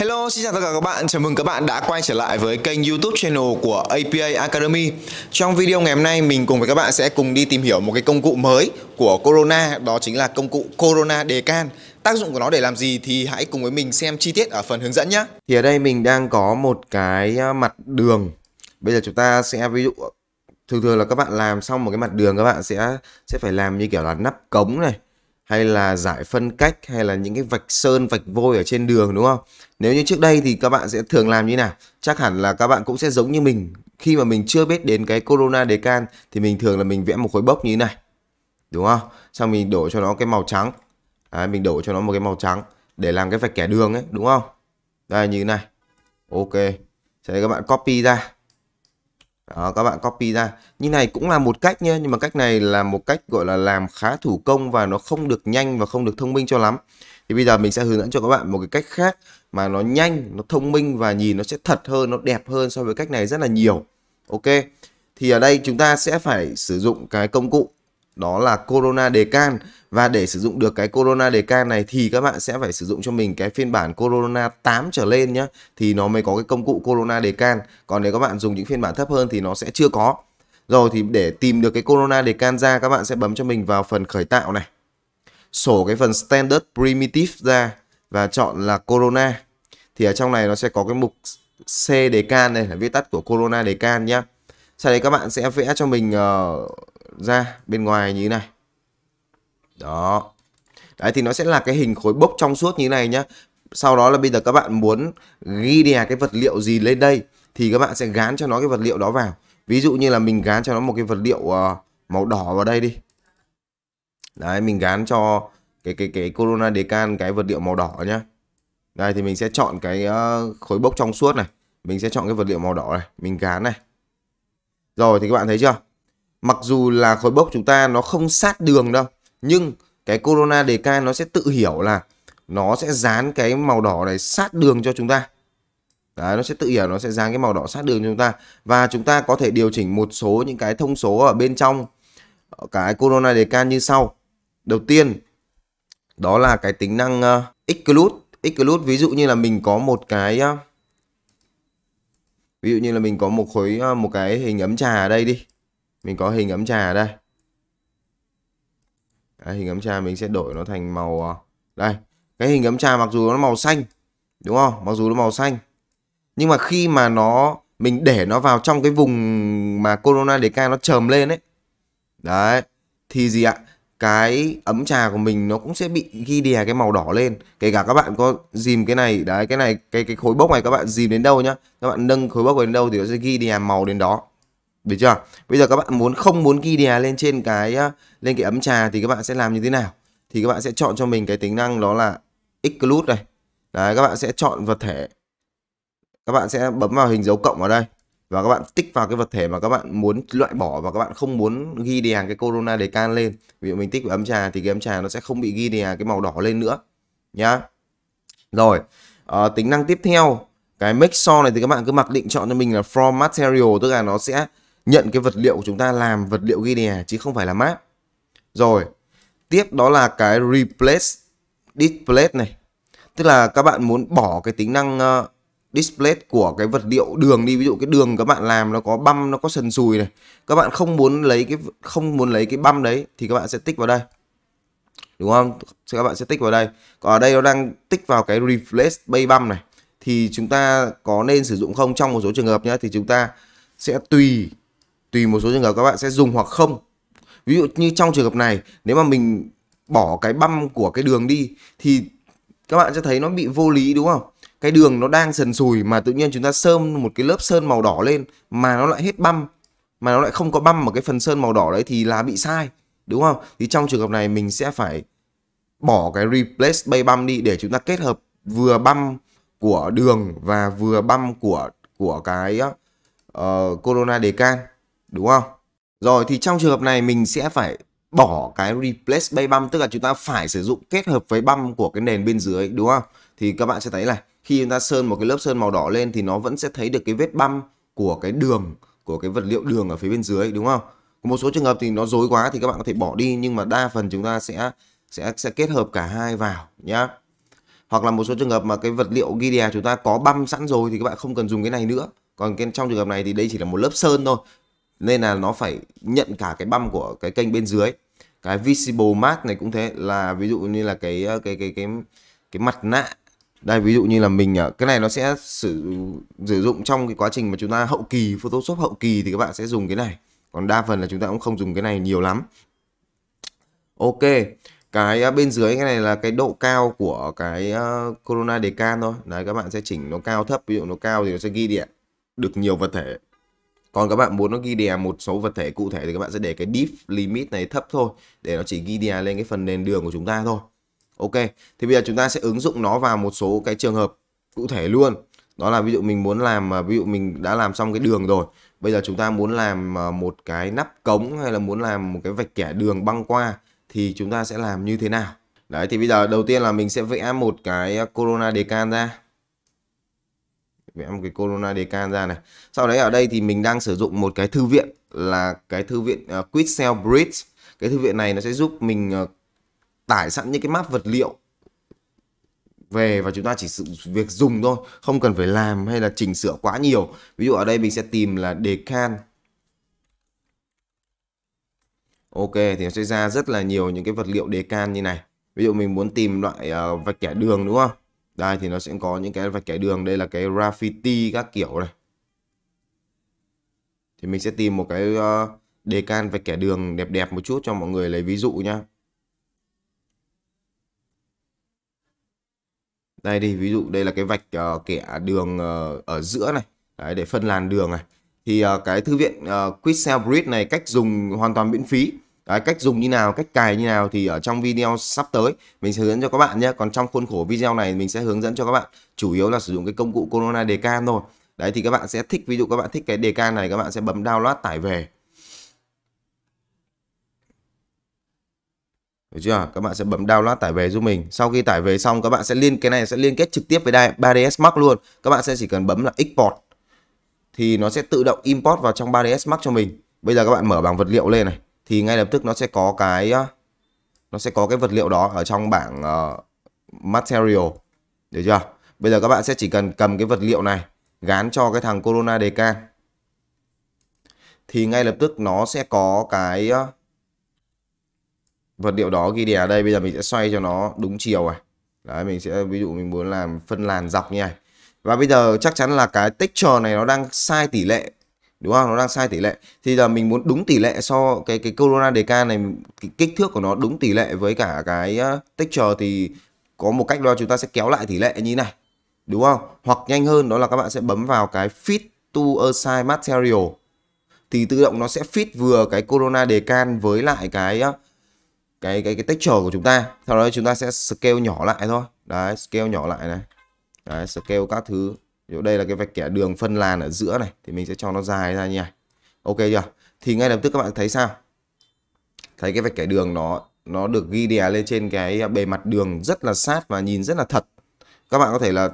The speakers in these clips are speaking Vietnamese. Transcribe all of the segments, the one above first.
Hello, xin chào tất cả các bạn. Chào mừng các bạn đã quay trở lại với kênh YouTube channel của APA Academy. Trong video ngày hôm nay mình cùng với các bạn sẽ cùng đi tìm hiểu một cái công cụ mới của Corona, đó chính là công cụ Corona Decan. Tác dụng của nó để làm gì thì hãy cùng với mình xem chi tiết ở phần hướng dẫn nhé. Thì ở đây mình đang có một cái à, mặt đường. Bây giờ chúng ta sẽ ví dụ thường thường là các bạn làm xong một cái mặt đường các bạn sẽ sẽ phải làm như kiểu là nắp cống này, hay là giải phân cách hay là những cái vạch sơn vạch vôi ở trên đường đúng không nếu như trước đây thì các bạn sẽ thường làm như nào chắc hẳn là các bạn cũng sẽ giống như mình khi mà mình chưa biết đến cái corona decan thì mình thường là mình vẽ một khối bốc như thế này đúng không xong mình đổ cho nó cái màu trắng đấy, mình đổ cho nó một cái màu trắng để làm cái vạch kẻ đường ấy đúng không đây như thế này ok sẽ các bạn copy ra đó các bạn copy ra như này cũng là một cách nhé nhưng mà cách này là một cách gọi là làm khá thủ công và nó không được nhanh và không được thông minh cho lắm thì bây giờ mình sẽ hướng dẫn cho các bạn một cái cách khác mà nó nhanh nó thông minh và nhìn nó sẽ thật hơn nó đẹp hơn so với cách này rất là nhiều ok thì ở đây chúng ta sẽ phải sử dụng cái công cụ đó là Corona Decan và để sử dụng được cái Corona Decan này thì các bạn sẽ phải sử dụng cho mình cái phiên bản Corona 8 trở lên nhé thì nó mới có cái công cụ Corona Decan còn nếu các bạn dùng những phiên bản thấp hơn thì nó sẽ chưa có rồi thì để tìm được cái Corona Decan ra các bạn sẽ bấm cho mình vào phần khởi tạo này sổ cái phần Standard Primitive ra và chọn là Corona thì ở trong này nó sẽ có cái mục C Decan này là viết tắt của Corona Decan nhé sau đấy các bạn sẽ vẽ cho mình uh, ra bên ngoài như thế này. Đó. Đấy thì nó sẽ là cái hình khối bốc trong suốt như thế này nhá. Sau đó là bây giờ các bạn muốn ghi đè cái vật liệu gì lên đây thì các bạn sẽ gán cho nó cái vật liệu đó vào. Ví dụ như là mình gán cho nó một cái vật liệu ờ, màu đỏ vào đây đi. Đấy mình gán cho cái cái cái Corona Decan cái vật liệu màu đỏ nhá. Đây thì mình sẽ chọn cái ờ, khối bốc trong suốt này, mình sẽ chọn cái vật liệu màu đỏ này, mình gán này. Rồi thì các bạn thấy chưa? mặc dù là khói bốc chúng ta nó không sát đường đâu nhưng cái corona đề can nó sẽ tự hiểu là nó sẽ dán cái màu đỏ này sát đường cho chúng ta Đấy, nó sẽ tự hiểu nó sẽ dán cái màu đỏ sát đường cho chúng ta và chúng ta có thể điều chỉnh một số những cái thông số ở bên trong cái corona đề can như sau đầu tiên đó là cái tính năng uh, ờ, exclude exclude ví dụ như là mình có một cái uh, ví dụ như là mình có một khối uh, một cái hình ấm trà ở đây đi mình có hình ấm trà ở đây đấy, hình ấm trà mình sẽ đổi nó thành màu ờ, đây cái hình ấm trà mặc dù nó màu xanh đúng không mặc dù nó màu xanh nhưng mà khi mà nó mình để nó vào trong cái vùng mà corona đề ca nó trầm lên ấy đấy thì gì ạ cái ấm trà của mình nó cũng sẽ bị ghi đè cái màu đỏ lên kể cả các bạn có dìm cái này đấy cái này cái cái khối bốc này các bạn dìm đến đâu nhá các bạn nâng khối bốc đến đâu thì nó sẽ ghi đè màu đến đó được chưa bây giờ các bạn muốn không muốn ghi đè lên trên cái ờ, lên cái ấm trà thì các bạn sẽ làm như thế nào thì các bạn sẽ chọn cho mình cái tính năng đó là exclude này đấy các bạn sẽ chọn vật thể các bạn sẽ bấm vào hình dấu cộng ở đây và các bạn tích vào cái vật thể mà các bạn muốn loại bỏ và các bạn không muốn ghi đè cái corona để can lên ví dụ mình tích vào ấm trà thì cái ấm trà nó sẽ không bị ghi đè cái màu đỏ lên nữa nhá rồi à, tính năng tiếp theo cái make sure này thì các bạn cứ mặc định chọn cho mình là from material tức là nó sẽ nhận cái vật liệu của chúng ta làm vật liệu ghi đè chứ không phải là map rồi tiếp đó là cái replace display này tức là các bạn muốn bỏ cái tính năng uh, display của cái vật liệu đường đi ví dụ cái đường các bạn làm nó có băm nó có sần sùi này các bạn không muốn lấy cái không muốn lấy cái băm đấy thì các bạn sẽ tích vào đây đúng không các bạn sẽ tích vào đây còn ở đây nó đang tích vào cái replace bay băm này thì chúng ta có nên sử dụng không trong một số trường hợp nhé thì chúng ta sẽ tùy tùy một số trường hợp các bạn sẽ dùng hoặc không ví dụ như trong trường hợp này nếu mà mình bỏ cái băm của cái đường đi thì các bạn sẽ thấy nó bị vô lý đúng không cái đường nó đang sần sùi mà tự nhiên chúng ta sơn một cái lớp sơn màu đỏ lên mà nó lại hết băm mà nó lại không có băm ở cái phần sơn màu đỏ đấy thì là bị sai đúng không thì trong trường hợp này mình sẽ phải bỏ cái replace bay băm đi để chúng ta kết hợp vừa băm của đường và vừa băm của của cái uh, corona decan đúng không? Rồi thì trong trường hợp này mình sẽ phải bỏ cái replace bay bump tức là chúng ta phải sử dụng kết hợp với băm của cái nền bên dưới đúng không? Thì các bạn sẽ thấy là khi chúng ta sơn một cái lớp sơn màu đỏ lên thì nó vẫn sẽ thấy được cái vết băm của cái đường của cái vật liệu đường ở phía bên dưới đúng không? Một số trường hợp thì nó dối quá thì các bạn có thể bỏ đi nhưng mà đa phần chúng ta sẽ sẽ sẽ kết hợp cả hai vào nhá. Hoặc là một số trường hợp mà cái vật liệu ghi đè chúng ta có băm sẵn rồi thì các bạn không cần dùng cái này nữa. Còn cái, trong trường hợp này thì đây chỉ là một lớp sơn thôi nên là nó phải nhận cả cái băm của cái kênh bên dưới cái visible mask này cũng thế là ví dụ như là cái ờ, cái cái cái cái mặt nạ đây ví dụ như là mình ờ, cái này nó sẽ sử sử dụng trong cái quá trình mà chúng ta hậu kỳ Photoshop hậu kỳ thì các bạn sẽ dùng cái này còn đa phần là chúng ta cũng không dùng cái này nhiều lắm ok cái ờ, bên dưới cái này là cái độ cao của cái corona decan thôi đấy các bạn sẽ chỉnh nó cao thấp ví dụ nó cao thì nó sẽ ghi điện được nhiều vật thể còn các bạn muốn nó ghi đè một số vật thể cụ thể thì các bạn sẽ để cái diff limit này thấp thôi để nó chỉ ghi đè lên cái phần nền đường của chúng ta thôi ok thì bây giờ chúng ta sẽ ứng dụng nó vào một số cái trường hợp cụ thể luôn đó là ví dụ mình muốn làm à, ví dụ mình đã làm xong cái đường rồi bây giờ chúng ta muốn làm à, một cái nắp cống hay là muốn làm một cái vạch kẻ đường băng qua thì chúng ta sẽ làm như thế nào đấy thì bây giờ đầu tiên là mình sẽ vẽ một cái corona decan ra vẽ một cái corona decan ra này sau đấy ở đây thì mình đang sử dụng một cái thư viện là cái thư viện uh, ờ, quickcell bridge cái thư viện này nó sẽ giúp mình uh, tải sẵn những cái map vật liệu về và chúng ta chỉ sự việc dùng thôi không cần phải làm hay là chỉnh sửa quá nhiều ví dụ ở đây mình sẽ tìm là decan ok thì nó sẽ ra rất là nhiều những cái vật liệu decan như này ví dụ mình muốn tìm loại uh, vạch kẻ đường đúng không đây thì nó sẽ có những cái vạch kẻ đường đây là cái graffiti các kiểu này thì mình sẽ tìm một cái ờ, đề can vạch kẻ đường đẹp đẹp một chút cho mọi người lấy ví dụ nhá đây đi ví dụ đây là cái vạch uh, kẻ đường uh, ở giữa này đấy, để phân làn đường này thì uh, cái thư viện uh, Quick Bridge này cách dùng hoàn toàn miễn phí Đấy, cách dùng như nào, cách cài như nào thì ở trong video sắp tới mình sẽ hướng dẫn cho các bạn nhé. Còn trong khuôn khổ video này mình sẽ hướng dẫn cho các bạn chủ yếu là sử dụng cái công cụ Corona Decam thôi. Đấy thì các bạn sẽ thích, ví dụ các bạn thích cái Decam này các bạn sẽ bấm download tải về. Được chưa? Các bạn sẽ bấm download tải về giúp mình. Sau khi tải về xong các bạn sẽ liên cái này sẽ liên kết trực tiếp với 3ds Max luôn. Các bạn sẽ chỉ cần bấm là export thì nó sẽ tự động import vào trong 3ds Max cho mình. Bây giờ các bạn mở bảng vật liệu lên này thì ngay lập tức nó sẽ có cái nó sẽ có cái vật liệu đó ở trong bảng uh, material được chưa bây giờ các bạn sẽ chỉ cần cầm cái vật liệu này gán cho cái thằng corona đề can thì ngay lập tức nó sẽ có cái vật liệu đó ghi đè ở đây bây giờ mình sẽ xoay cho nó đúng chiều này đấy mình sẽ ví dụ mình muốn làm phân làn dọc như này và bây giờ chắc chắn là cái texture này nó đang sai tỷ lệ đúng không nó đang sai tỷ lệ thì giờ mình muốn đúng tỷ lệ so cái cái corona decan này kích thước của nó đúng tỷ lệ với cả cái texture thì có một cách đó chúng ta sẽ kéo lại tỷ lệ như này đúng không hoặc nhanh hơn đó là các bạn sẽ bấm vào cái fit to size material thì tự động nó sẽ fit vừa cái corona decan với lại cái cái cái cái texture của chúng ta sau đó chúng ta sẽ scale nhỏ lại thôi đấy scale nhỏ lại này đấy scale các thứ dụ đây là cái vạch kẻ đường phân làn ở giữa này thì mình sẽ cho nó dài ra như này ok chưa thì ngay lập tức các bạn thấy sao thấy cái vạch kẻ đường nó nó được ghi đè lên trên cái bề mặt đường rất là sát và nhìn rất là thật các bạn có thể là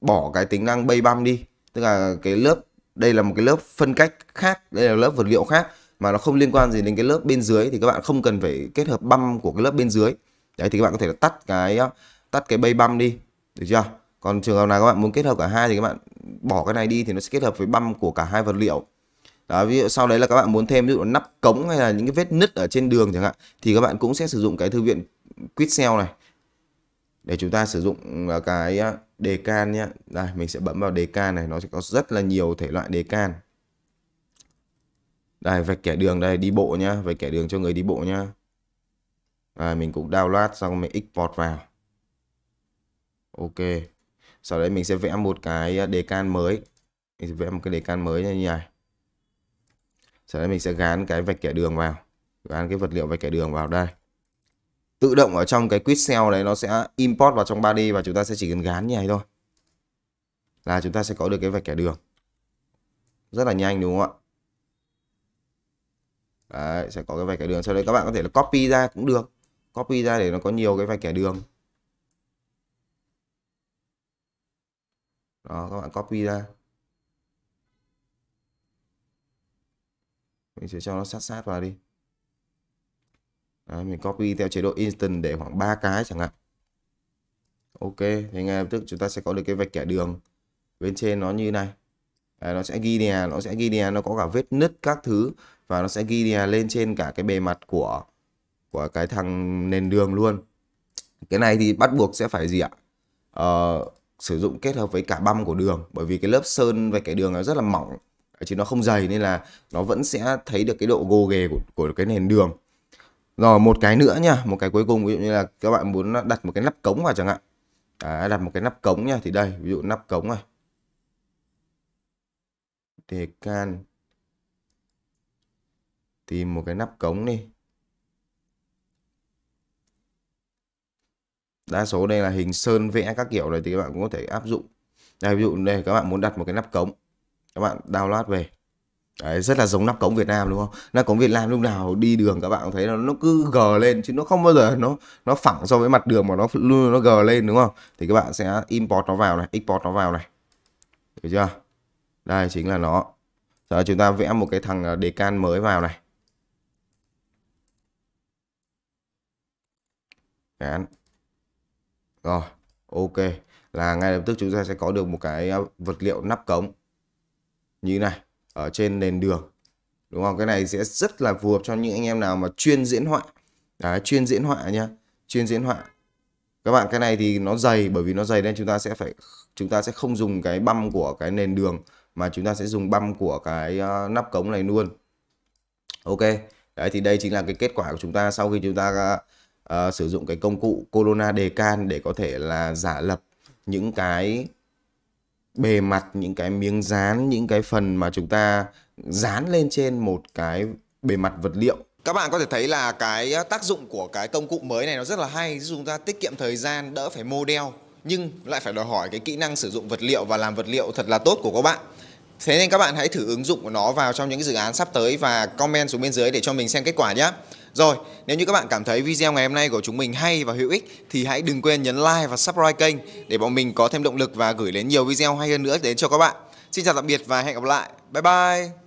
bỏ cái tính năng bay băm đi tức là cái lớp đây là một cái lớp phân cách khác đây là lớp vật liệu khác mà nó không liên quan gì đến cái lớp bên dưới thì các bạn không cần phải kết hợp băm của cái lớp bên dưới đấy thì các bạn có thể là tắt cái tắt cái bay băm đi được chưa còn trường hợp nào các bạn muốn kết hợp cả hai thì các bạn bỏ cái này đi thì nó sẽ kết hợp với băm của cả hai vật liệu đó, ví dụ sau đấy là các bạn muốn thêm ví dụ nắp cống hay là những cái vết nứt ở trên đường chẳng hạn thì các bạn cũng sẽ sử dụng cái thư viện Quitcell này để chúng ta sử dụng ừ, cái đề can nhé đây mình sẽ bấm vào đề can này nó sẽ có rất là nhiều thể loại đề can đây vạch kẻ đường đây đi bộ nhá vạch kẻ đường cho người đi bộ nhá à, mình cũng download xong mình export vào ok sau đấy mình sẽ vẽ một cái à, đề can mới mình sẽ vẽ một cái đề can mới như này sau đấy mình sẽ gán cái vạch kẻ đường vào gán cái vật liệu vạch kẻ đường vào đây tự động ở trong cái quit cell đấy nó sẽ import vào trong 3D và chúng ta sẽ chỉ cần gán như này thôi là chúng ta sẽ có được cái vạch kẻ đường rất là nhanh đúng không ạ đấy sẽ có cái vạch kẻ đường sau đấy các bạn có thể là copy ra cũng được copy ra để nó có nhiều cái vạch kẻ đường đó các bạn copy ra mình sẽ cho nó sát sát vào đi Đấy, mình copy theo chế độ instant để khoảng 3 cái chẳng hạn ok thì ngay lập tức chúng ta sẽ có được cái vạch kẻ đường bên trên nó như này Đấy, nó sẽ ghi nè nó sẽ ghi nè nó có cả vết nứt các thứ và nó sẽ ghi nè lên trên cả cái bề mặt của của cái thằng nền đường luôn cái này thì bắt buộc sẽ phải gì ạ ờ, sử dụng kết hợp với cả băm của đường bởi vì cái lớp sơn và cái đường nó rất là mỏng chứ nó không dày nên là nó vẫn sẽ thấy được cái độ gồ ghề của, của cái nền đường rồi một cái nữa nha một cái cuối cùng ví dụ như là các bạn muốn đặt một cái nắp cống vào chẳng hạn à, đặt một cái nắp cống nha thì đây ví dụ nắp cống này thì can tìm một cái nắp cống đi đa số đây là hình sơn vẽ các kiểu này thì các bạn cũng có thể áp dụng đây ví dụ đây các bạn muốn đặt một cái nắp cống các bạn download về Đấy, rất là giống nắp cống Việt Nam đúng không? Nắp cống Việt Nam lúc nào đi đường các bạn thấy nó nó cứ gờ lên chứ nó không bao giờ nó nó phẳng so với mặt đường mà nó luôn nó gờ lên đúng không? Thì các bạn sẽ import nó vào này, export nó vào này. Được chưa? Đây chính là nó. Giờ chúng ta vẽ một cái thằng đề à, can mới vào này. Rồi, ok. Là ngay lập tức chúng ta sẽ có được một cái à, vật liệu nắp cống như này ở trên nền đường. Đúng không? Cái này sẽ rất là phù hợp cho những anh em nào mà chuyên diễn họa. Đấy, chuyên diễn họa nhá. Chuyên diễn họa. Các bạn cái này thì nó dày bởi vì nó dày nên chúng ta sẽ phải chúng ta sẽ không dùng cái băm của cái nền đường mà chúng ta sẽ dùng băm của cái à, nắp cống này luôn. Ok. Đấy thì đây chính là cái kết quả của chúng ta sau khi chúng ta à, uh, sử dụng cái công cụ Corona Decan để có thể là giả lập những cái bề mặt, những cái miếng dán, những cái phần mà chúng ta dán lên trên một cái bề mặt vật liệu các bạn có thể thấy là cái ờ, tác dụng của cái công cụ mới này nó rất là hay giúp chúng ta tiết kiệm thời gian đỡ phải model nhưng lại phải đòi hỏi cái kỹ năng sử dụng vật liệu và làm vật liệu thật là tốt của các bạn thế nên các bạn hãy thử ứng dụng của nó vào trong những dự án sắp tới và comment xuống bên dưới để cho mình xem kết quả nhé rồi, nếu như các bạn cảm thấy video ngày hôm nay của chúng mình hay và hữu ích thì hãy đừng quên nhấn like và subscribe kênh để bọn mình có thêm động lực và gửi đến nhiều video hay hơn nữa đến cho các bạn. Xin chào tạm biệt và hẹn gặp lại. Bye bye!